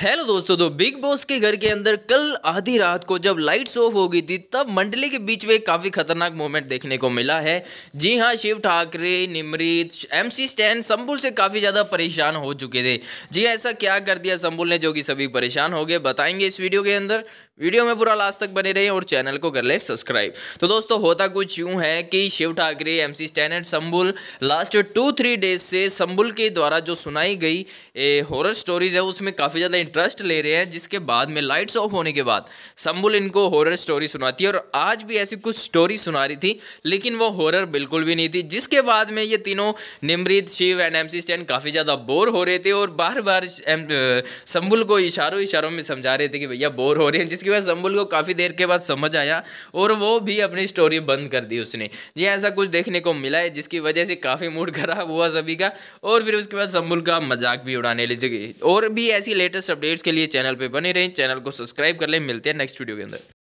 hello दोस्तों तो big boss के घर के अंदर कल आधी रात को जब लाइट्स ऑफ हो गई थी तब मंडली के बीच में काफ़ी खतरनाक मोमेंट देखने को मिला है जी हाँ शिव ठाकरे निमृत एमसी स्टैन संबुल से काफ़ी ज़्यादा परेशान हो चुके थे जी हाँ, ऐसा क्या कर दिया संबुल ने जो कि सभी परेशान हो गए बताएंगे इस वीडियो के अंदर वीडियो में पूरा लास्ट तक बने रहे और चैनल को कर ले सब्सक्राइब तो दोस्तों होता कुछ यूँ है कि Shiv Thakre M C Stan and Sumbul last two three days से संबुल के द्वारा जो सुनाई गई हॉरर स्टोरीज है उसमें काफ़ी ज़्यादा इंटरेस्ट ले रहे हैं जिसके बाद में लाइट्स ऑफ होने के बाद संबुल इनको हॉरर स्टोरी सुनाती है और आज भी ऐसी कुछ स्टोरी सुना रही थी लेकिन वो हॉरर बिल्कुल भी नहीं थी जिसके बाद में ये तीनों Nimrit Shiv and M Stan काफ़ी ज़्यादा बोर हो रहे थे और बार बार संबुल को इशारों इशारों में समझा रहे थे कि भैया बोर हो रहे हैं जिसकी वजह संबुल को काफ़ी देर के बाद समझ आया और वो भी अपनी स्टोरी बंद कर दी उसने ये ऐसा कुछ देखने को मिला है जिसकी वजह से काफ़ी मूड खराब हुआ सभी का और फिर उसके बाद संबुल का मजाक भी उड़ाने लगी और भी ऐसी लेटेस्ट अपडेट्स के लिए चैनल पर बने रहें चैनल को सब्सक्राइब कर लें मिलते हैं नेक्स्ट वीडियो के अंदर